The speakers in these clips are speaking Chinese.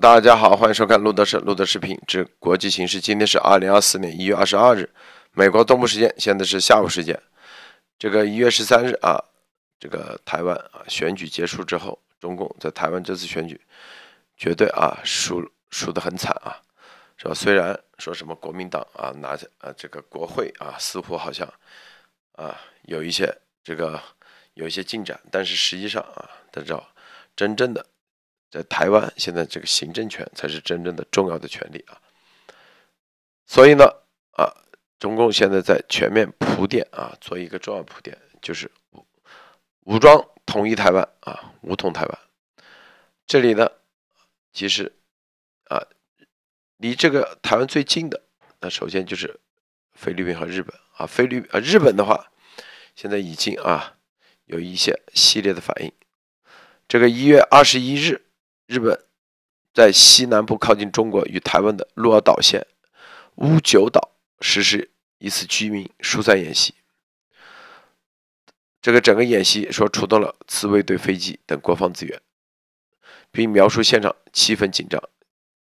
大家好，欢迎收看路德社路德视频之国际形势。今天是二零二四年一月二十二日，美国东部时间，现在是下午时间。这个一月十三日啊，这个台湾啊选举结束之后，中共在台湾这次选举绝对啊输输很惨啊，是吧？虽然说什么国民党啊拿下啊这个国会啊似乎好像啊有一些这个有一些进展，但是实际上啊，大家知道真正的。在台湾，现在这个行政权才是真正的重要的权利啊！所以呢，啊，中共现在在全面铺垫啊，做一个重要铺垫，就是武装统一台湾啊，武统台湾。这里呢，其实啊，离这个台湾最近的，那首先就是菲律宾和日本啊，菲律啊，日本的话，现在已经啊，有一些系列的反应。这个一月二十一日。日本在西南部靠近中国与台湾的鹿儿岛县乌久岛实施一次居民疏散演习。这个整个演习说出动了自卫队飞机等国防资源，并描述现场气氛紧张，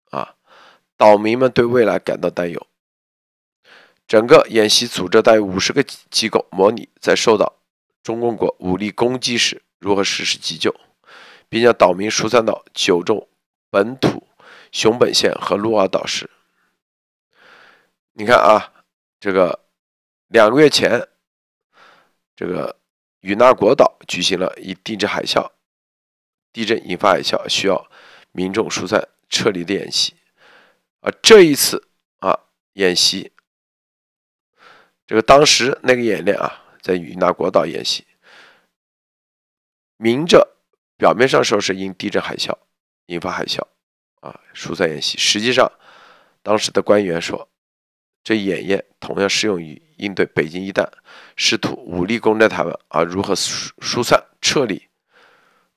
啊，岛民们对未来感到担忧。整个演习组织大约五十个机构，模拟在受到中共国武力攻击时如何实施急救。并将岛民疏散到九州本土熊本县和鹿儿岛市。你看啊，这个两个月前，这个与那国岛举行了一地震海啸地震引发海啸需要民众疏散撤离的演习。啊，这一次啊演习，这个当时那个演练啊，在与那国岛演习，明着。表面上说，是因地震海啸引发海啸，啊，疏散演习。实际上，当时的官员说，这演练同样适用于应对北京一旦试图武力攻占台湾，而如何疏疏散撤离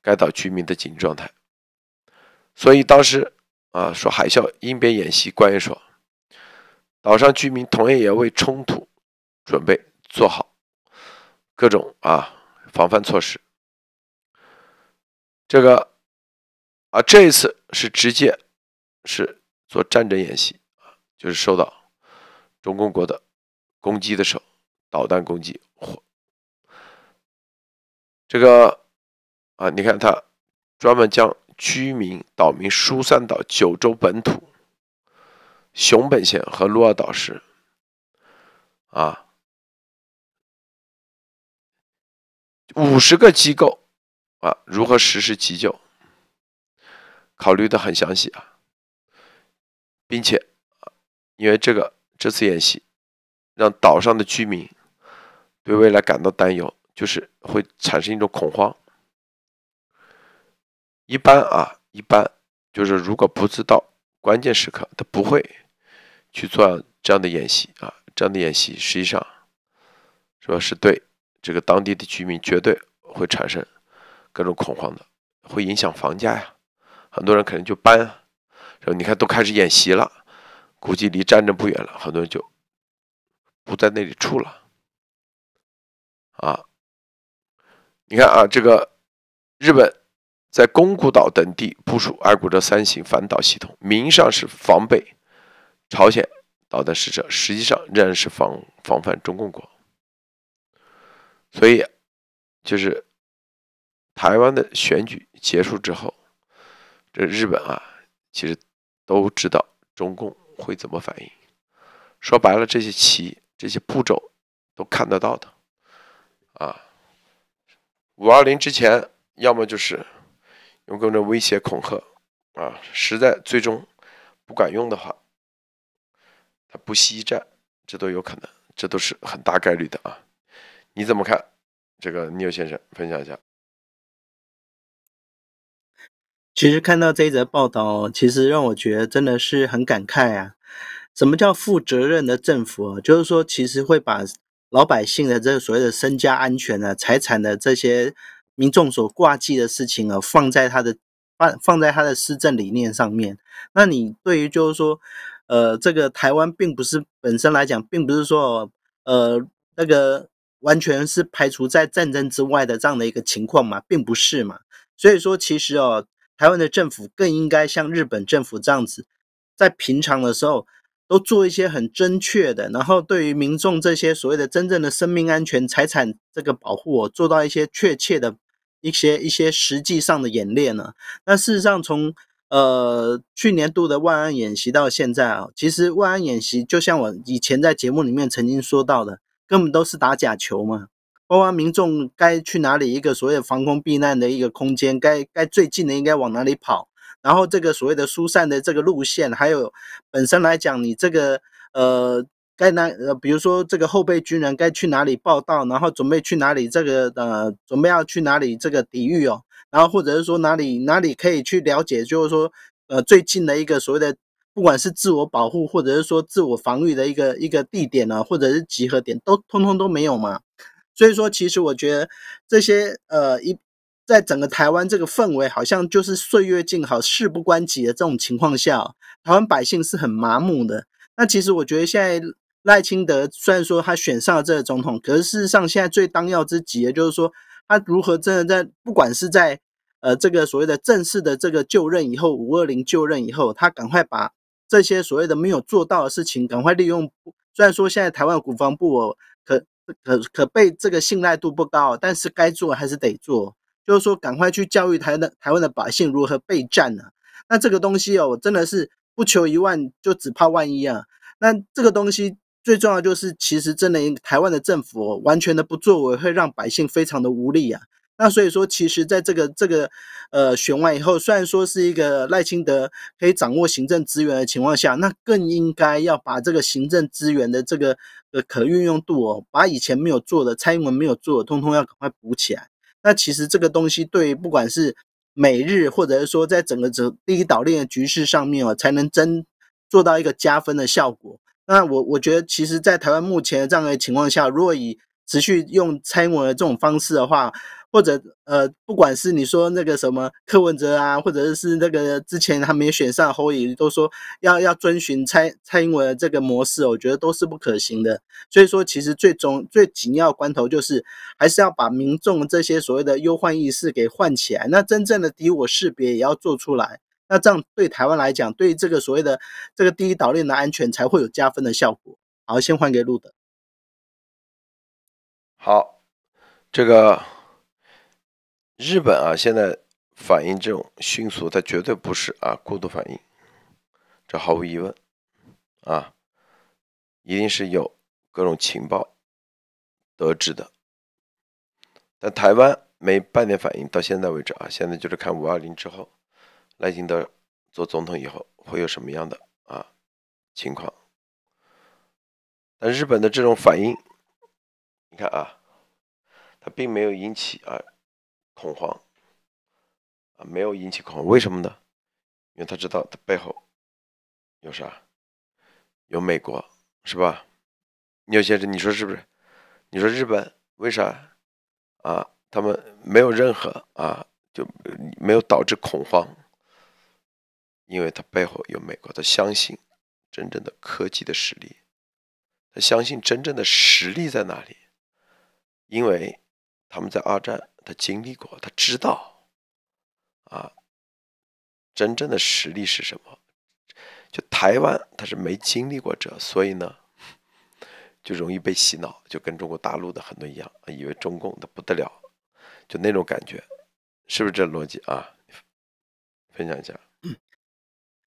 该岛居民的紧急状态。所以当时啊，说海啸应变演习，官员说，岛上居民同样也要为冲突准备做好各种啊防范措施。这个啊，这一次是直接是做战争演习，就是受到中共国的攻击的时候，导弹攻击。这个啊，你看他专门将居民岛民疏散到九州本土熊本县和鹿儿岛市啊，五十个机构。啊，如何实施急救？考虑的很详细啊，并且啊，因为这个这次演习让岛上的居民对未来感到担忧，就是会产生一种恐慌。一般啊，一般就是如果不知道关键时刻他不会去做这样的演习啊，这样的演习实际上主要是对这个当地的居民绝对会产生。各种恐慌的会影响房价呀，很多人可能就搬。啊。你看都开始演习了，估计离战争不远了，很多人就不在那里住了。啊，你看啊，这个日本在宫古岛等地部署爱国者三型反导系统，名义上是防备朝鲜导弹试射，实际上仍然是防防范中共国。所以就是。台湾的选举结束之后，这日本啊，其实都知道中共会怎么反应。说白了，这些棋、这些步骤都看得到的。啊，五二零之前，要么就是用各种威胁、恐吓啊，实在最终不管用的话，他不惜一战，这都有可能，这都是很大概率的啊。你怎么看？这个有先生分享一下。其实看到这一则报道，其实让我觉得真的是很感慨啊！什么叫负责任的政府？啊？就是说，其实会把老百姓的这个所谓的身家安全呢、财产的这些民众所挂记的事情啊，放在他的放放在他的施政理念上面。那你对于就是说，呃，这个台湾并不是本身来讲，并不是说呃那个完全是排除在战争之外的这样的一个情况嘛，并不是嘛？所以说，其实哦。台湾的政府更应该像日本政府这样子，在平常的时候都做一些很精确的，然后对于民众这些所谓的真正的生命安全、财产这个保护，我做到一些确切的一些一些实际上的演练呢。那事实上，从呃去年度的万安演习到现在啊，其实万安演习就像我以前在节目里面曾经说到的，根本都是打假球嘛。台湾民众该去哪里？一个所谓的防空避难的一个空间，该该最近的应该往哪里跑？然后这个所谓的疏散的这个路线，还有本身来讲，你这个呃该哪呃，比如说这个后备军人该去哪里报道？然后准备去哪里？这个呃准备要去哪里这个抵御哦？然后或者是说哪里哪里可以去了解？就是说呃最近的一个所谓的不管是自我保护或者是说自我防御的一个一个地点呢，或者是集合点，都通通都没有嘛？所以说，其实我觉得这些呃一在整个台湾这个氛围，好像就是岁月静好、事不关己的这种情况下，台湾百姓是很麻木的。那其实我觉得，现在赖清德虽然说他选上了这个总统，可是事实上现在最当要之急的就是说，他如何真的在不管是在呃这个所谓的正式的这个就任以后，五二零就任以后，他赶快把这些所谓的没有做到的事情，赶快利用。虽然说现在台湾国防部可。可可被这个信赖度不高，但是该做还是得做，就是说赶快去教育台的台湾的百姓如何备战呢？那这个东西哦，真的是不求一万，就只怕万一啊。那这个东西最重要就是，其实真的台湾的政府完全的不作为，会让百姓非常的无力啊。那所以说，其实在这个这个呃选完以后，虽然说是一个赖清德可以掌握行政资源的情况下，那更应该要把这个行政资源的这个呃可运用度哦，把以前没有做的蔡英文没有做的，通通要赶快补起来。那其实这个东西对不管是美日，或者是说在整个这第一岛链的局势上面哦，才能真做到一个加分的效果。那我我觉得，其实在台湾目前的这样的情况下，如果以持续用蔡英文的这种方式的话，或者呃，不管是你说那个什么柯文哲啊，或者是那个之前他没选上侯乙，都，说要要遵循蔡蔡英文这个模式，我觉得都是不可行的。所以说，其实最终最紧要关头就是，还是要把民众这些所谓的忧患意识给唤起来，那真正的敌我识别也要做出来，那这样对台湾来讲，对这个所谓的这个第一岛链的安全才会有加分的效果。好，先还给路德。好，这个。日本啊，现在反应这种迅速，它绝对不是啊过度反应，这毫无疑问，啊，一定是有各种情报得知的。但台湾没半点反应，到现在为止啊，现在就是看五二零之后，赖清德做总统以后会有什么样的啊情况。但日本的这种反应，你看啊，它并没有引起啊。恐慌啊，没有引起恐慌，为什么呢？因为他知道他背后有啥，有美国，是吧？牛先生，你说是不是？你说日本为啥啊？他们没有任何啊，就没有导致恐慌，因为他背后有美国，他相信真正的科技的实力，他相信真正的实力在哪里？因为他们在二战。他经历过，他知道啊，真正的实力是什么？就台湾，他是没经历过这，所以呢，就容易被洗脑，就跟中国大陆的很多一样，以为中共的不得了，就那种感觉，是不是这逻辑啊？分享一下。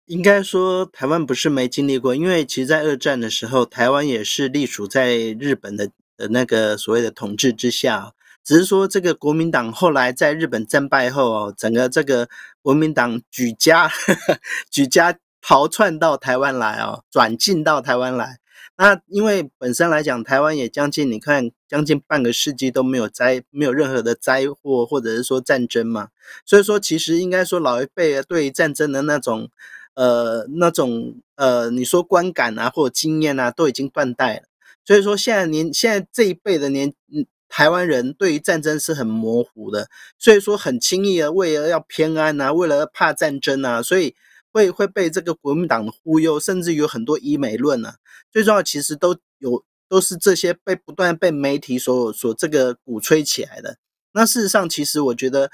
应该说，台湾不是没经历过，因为其实，在二战的时候，台湾也是隶属在日本的的那个所谓的统治之下。只是说，这个国民党后来在日本战败后哦，整个这个国民党举家呵呵 举家逃窜到台湾来哦，转进到台湾来。那因为本身来讲，台湾也将近，你看将近半个世纪都没有灾，没有任何的灾祸或者是说战争嘛。所以说，其实应该说老一辈对战争的那种呃那种呃，你说观感啊或者经验啊都已经断代了。所以说，现在年现在这一辈的年嗯。台湾人对于战争是很模糊的，所以说很轻易的为了要偏安啊，为了怕战争啊，所以会会被这个国民党忽悠，甚至有很多医美论啊。最重要其实都有都是这些被不断被媒体所所这个鼓吹起来的。那事实上，其实我觉得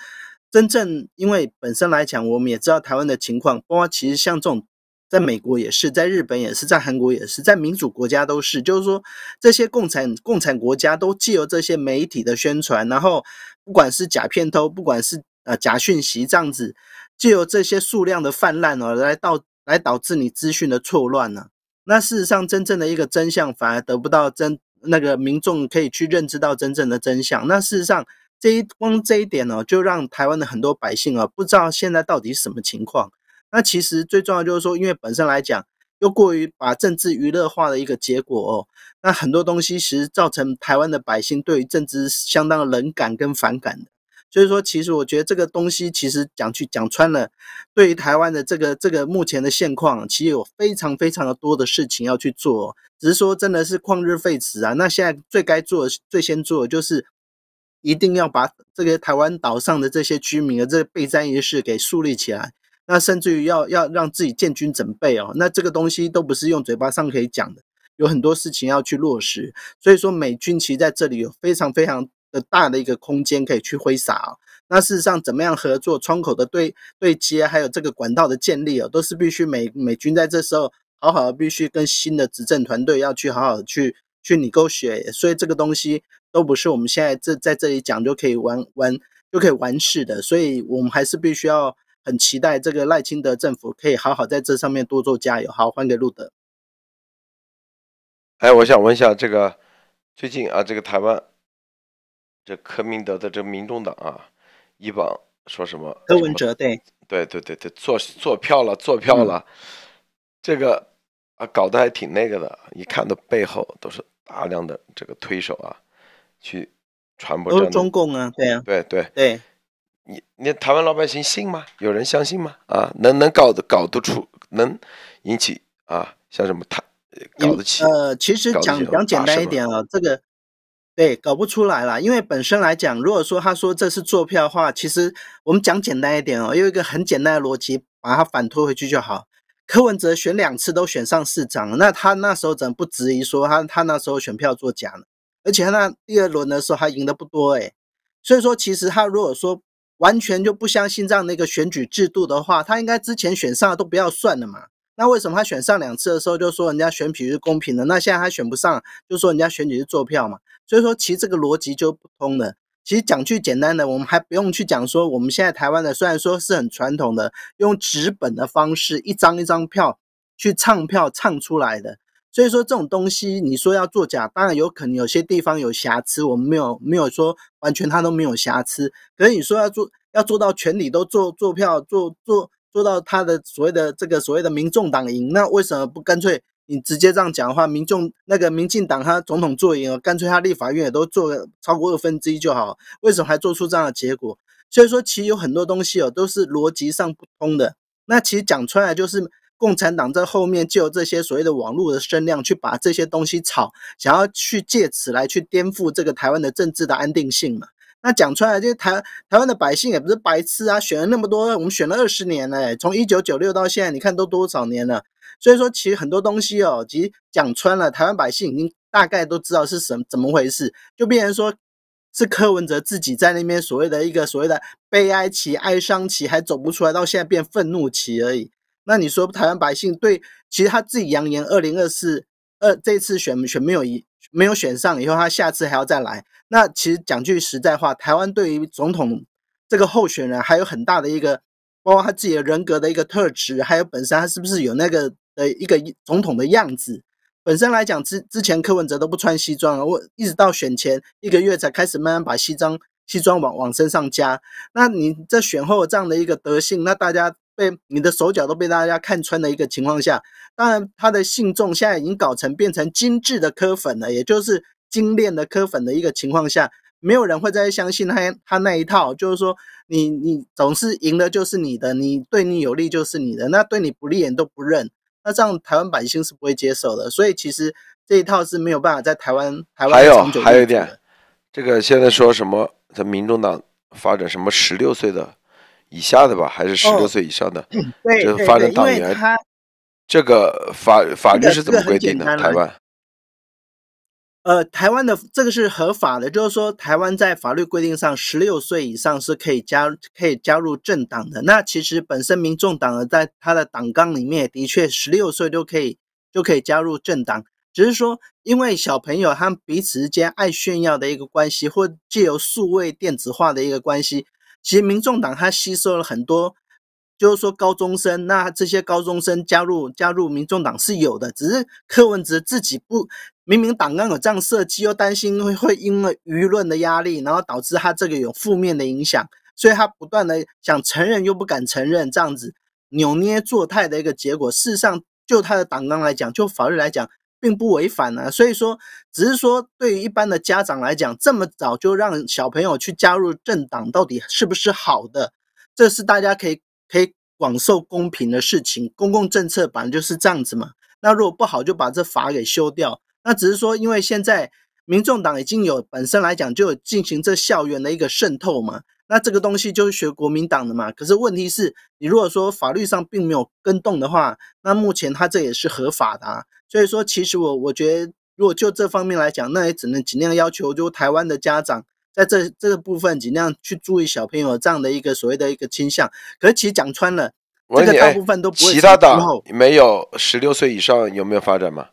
真正因为本身来讲，我们也知道台湾的情况，包括其实像这种。在美国也是，在日本也是，在韩国也是，在民主国家都是。就是说，这些共产共产国家都借由这些媒体的宣传，然后不管是假片偷，不管是呃假讯息，这样子，借由这些数量的泛滥哦，来到来导致你资讯的错乱呢。那事实上，真正的一个真相反而得不到真那个民众可以去认知到真正的真相。那事实上，这一光这一点呢，就让台湾的很多百姓啊，不知道现在到底什么情况。那其实最重要就是说，因为本身来讲，又过于把政治娱乐化的一个结果，哦，那很多东西其实造成台湾的百姓对于政治相当冷感跟反感的。所以说，其实我觉得这个东西其实讲去讲穿了，对于台湾的这个这个目前的现况，其实有非常非常的多的事情要去做，只是说真的是旷日费时啊。那现在最该做、最先做的就是一定要把这个台湾岛上的这些居民的这个备战仪式给树立起来。那甚至于要要让自己建军准备哦，那这个东西都不是用嘴巴上可以讲的，有很多事情要去落实。所以说，美军其实在这里有非常非常的大的一个空间可以去挥洒哦。那事实上，怎么样合作窗口的对对接，还有这个管道的建立哦，都是必须美美军在这时候好好的必须跟新的执政团队要去好好去去你勾血。所以这个东西都不是我们现在这在这里讲就可以完完就可以完事的，所以我们还是必须要。很期待这个赖清德政府可以好好在这上面多做加油。好，还给路德。哎，我想问一下，这个最近啊，这个台湾这柯明德的这民众党啊，一往说什么？柯文哲对对对对对，做做票了，做票了。这个啊，搞得还挺那个的，一看到背后都是大量的这个推手啊，去传播。都是中共啊，对啊，对对对。你你台湾老百姓信吗？有人相信吗？啊，能能搞得搞得出，能引起啊，像什么他搞得起？呃，其实讲讲简单一点啊，这个对搞不出来了，因为本身来讲，如果说他说这是做票的话，其实我们讲简单一点哦，用一个很简单的逻辑，把它反推回去就好。柯文哲选两次都选上市长，那他那时候怎么不质疑说他他那时候选票作假呢？而且他那第二轮的时候还赢的不多哎，所以说其实他如果说完全就不相信这样的一个选举制度的话，他应该之前选上都不要算了嘛？那为什么他选上两次的时候就说人家选品是公平的？那现在他选不上，就说人家选举是坐票嘛？所以说其实这个逻辑就不通的。其实讲句简单的，我们还不用去讲说我们现在台湾的虽然说是很传统的用纸本的方式一张一张票去唱票唱出来的。所以说这种东西，你说要作假，当然有可能有些地方有瑕疵，我们没有没有说完全他都没有瑕疵。可是你说要做要做到全体都做做票做做做到他的所谓的这个所谓的民众党赢，那为什么不干脆你直接这样讲的话，民众那个民进党他总统做赢，了，干脆他立法院也都做超过二分之一就好，为什么还做出这样的结果？所以说其实有很多东西哦都是逻辑上不通的，那其实讲出来就是。共产党在后面就这些所谓的网络的声量，去把这些东西炒，想要去借此来去颠覆这个台湾的政治的安定性嘛？那讲穿了，就是台台湾的百姓也不是白痴啊，选了那么多，我们选了二十年嘞，从一九九六到现在，你看都多少年了？所以说，其实很多东西哦，其实讲穿了，台湾百姓已经大概都知道是么怎么回事，就变成说是柯文哲自己在那边所谓的一个所谓的悲哀期、哀伤期，还走不出来，到现在变愤怒期而已。那你说台湾百姓对，其实他自己扬言二零二四二这次选选没有一没有选上以后，他下次还要再来。那其实讲句实在话，台湾对于总统这个候选人还有很大的一个，包括他自己的人格的一个特质，还有本身他是不是有那个呃一个总统的样子。本身来讲之之前柯文哲都不穿西装了，我一直到选前一个月才开始慢慢把西装西装往往身上加。那你这选后这样的一个德性，那大家。被你的手脚都被大家看穿的一个情况下，当然他的信众现在已经搞成变成精致的科粉了，也就是精炼的科粉的一个情况下，没有人会再相信他他那一套，就是说你你总是赢的，就是你的，你对你有利就是你的，那对你不利人都不认，那这样台湾百姓是不会接受的，所以其实这一套是没有办法在台湾台湾长久有一点，这个现在说什么在民众党发展什么十六岁的。以下的吧，还是十六岁以上的？对发展党员。这个法法律是怎么规定的？台湾？呃，台湾的这个是合法的，就是说台湾在法律规定上，十六岁以上是可以加可以加入政党的。那其实本身民众党在他的党纲里面，的确十六岁都可以就可以加入政党。只是说，因为小朋友他们彼此之间爱炫耀的一个关系，或借由数位电子化的一个关系。其实民众党它吸收了很多，就是说高中生，那这些高中生加入加入民众党是有的，只是柯文哲自己不明明党纲有这样设计，又担心会会因为舆论的压力，然后导致他这个有负面的影响，所以他不断的想承认又不敢承认，这样子扭捏作态的一个结果。事实上，就他的党纲来讲，就法律来讲。并不违反呢，所以说只是说对于一般的家长来讲，这么早就让小朋友去加入政党，到底是不是好的？这是大家可以可以广受公平的事情，公共政策本来就是这样子嘛。那如果不好，就把这法给修掉。那只是说，因为现在民众党已经有本身来讲就进行这校园的一个渗透嘛。那这个东西就是学国民党的嘛？可是问题是你如果说法律上并没有跟动的话，那目前他这也是合法的。啊。所以说，其实我我觉得，如果就这方面来讲，那也只能尽量要求就台湾的家长在这这个部分尽量去注意小朋友这样的一个所谓的一个倾向。可是其实讲穿了，这个大部分都不会其他的没有十六岁以上有没有发展吗？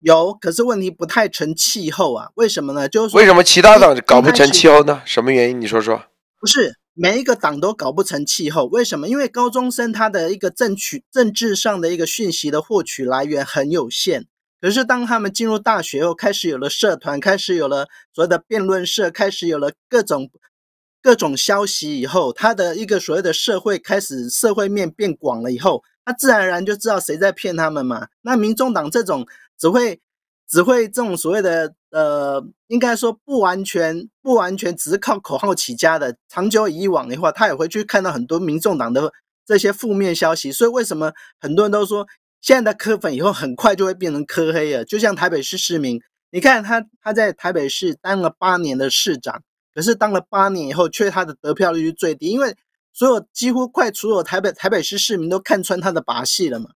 有，可是问题不太成气候啊？为什么呢？就是为什么其他党搞不成气候呢？什么原因？你说说。不是每一个党都搞不成气候，为什么？因为高中生他的一个政取政治上的一个讯息的获取来源很有限。可是当他们进入大学后，开始有了社团，开始有了所谓的辩论社，开始有了各种各种消息以后，他的一个所谓的社会开始社会面变广了以后，他自然而然就知道谁在骗他们嘛。那民众党这种只会只会这种所谓的。呃，应该说不完全，不完全只是靠口号起家的。长久以往的话，他也会去看到很多民众党的这些负面消息。所以为什么很多人都说，现在的柯粉以后很快就会变成柯黑了？就像台北市市民，你看他他在台北市当了八年的市长，可是当了八年以后，却他的得票率最低，因为所有几乎快除了台北台北市市民都看穿他的把戏了嘛。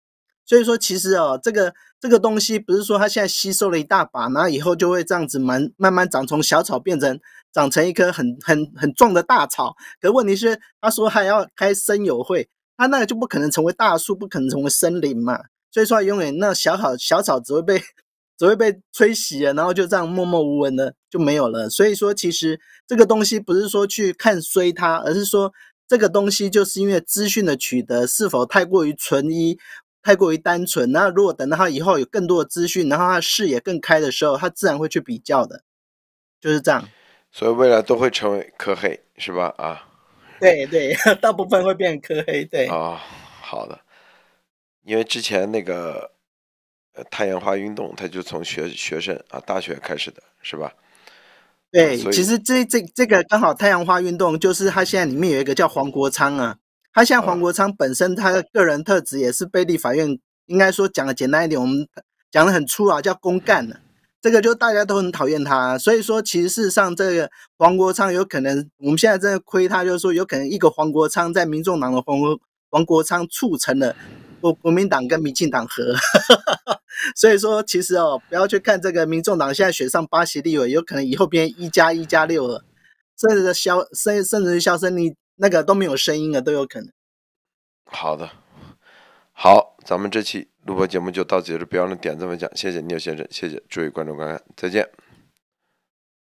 所以说，其实哦，这个这个东西不是说它现在吸收了一大把，然后以后就会这样子慢慢慢长，从小草变成长成一棵很很很壮的大草。可问题是，他说还要开生友会，他那个就不可能成为大树，不可能成为森林嘛。所以说，永远那小草小草只会被只会被吹袭，然后就这样默默无闻的就没有了。所以说，其实这个东西不是说去看衰它，而是说这个东西就是因为资讯的取得是否太过于存一。太过于单纯，那如果等到他以后有更多的资讯，然后他视野更开的时候，他自然会去比较的，就是这样。所以未来都会成为科黑，是吧？啊，对对，大部分会变成科黑，对。啊，好的。因为之前那个呃太阳花运动，他就从学学生啊，大学开始的，是吧？对，其实这这这个刚好太阳花运动，就是他现在里面有一个叫黄国昌啊。他像黄国昌本身，他的个人特质也是被立法院应该说讲的简单一点，我们讲的很粗啊，叫公干的，这个就大家都很讨厌他。所以说，其实上这个黄国昌有可能，我们现在真的亏他，就是说有可能一个黄国昌在民众党的黄黄国昌促成了国国民党跟民进党和，所以说其实哦，不要去看这个民众党现在选上八席立委，有可能以后变一加一加六了，甚至消甚甚至于消声匿。那个都没有声音了，都有可能。好的，好，咱们这期录播节目就到此结束，别忘了点赞分享，谢谢聂先生，谢谢诸位观众观看，再见。